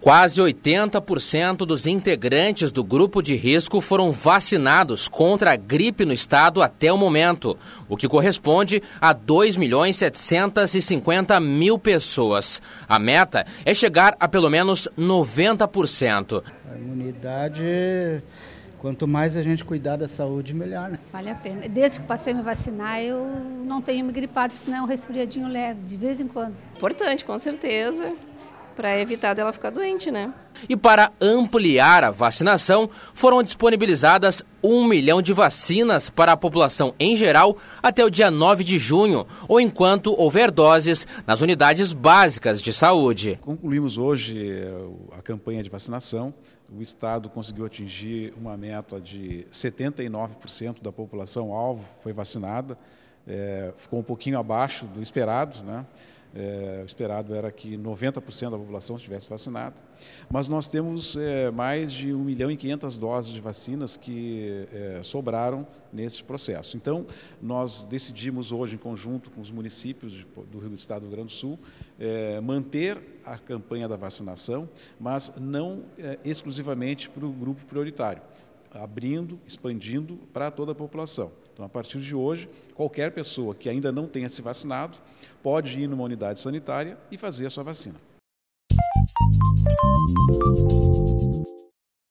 Quase 80% dos integrantes do grupo de risco foram vacinados contra a gripe no estado até o momento, o que corresponde a 2.750.000 mil pessoas. A meta é chegar a pelo menos 90%. A imunidade Quanto mais a gente cuidar da saúde, melhor, né? Vale a pena. Desde que passei a me vacinar, eu não tenho me gripado, senão é um resfriadinho leve, de vez em quando. Importante, com certeza para evitar dela ficar doente, né? E para ampliar a vacinação, foram disponibilizadas um milhão de vacinas para a população em geral até o dia 9 de junho, ou enquanto houver doses nas unidades básicas de saúde. Concluímos hoje eh, a campanha de vacinação. O Estado conseguiu atingir uma meta de 79% da população alvo foi vacinada. É, ficou um pouquinho abaixo do esperado, né? É, o esperado era que 90% da população estivesse vacinada, mas nós temos é, mais de 1 milhão e 500 doses de vacinas que é, sobraram nesse processo. Então, nós decidimos hoje, em conjunto com os municípios de, do Rio do Estado do Rio Grande do Sul, é, manter a campanha da vacinação, mas não é, exclusivamente para o grupo prioritário abrindo, expandindo para toda a população. Então, a partir de hoje, qualquer pessoa que ainda não tenha se vacinado pode ir numa unidade sanitária e fazer a sua vacina.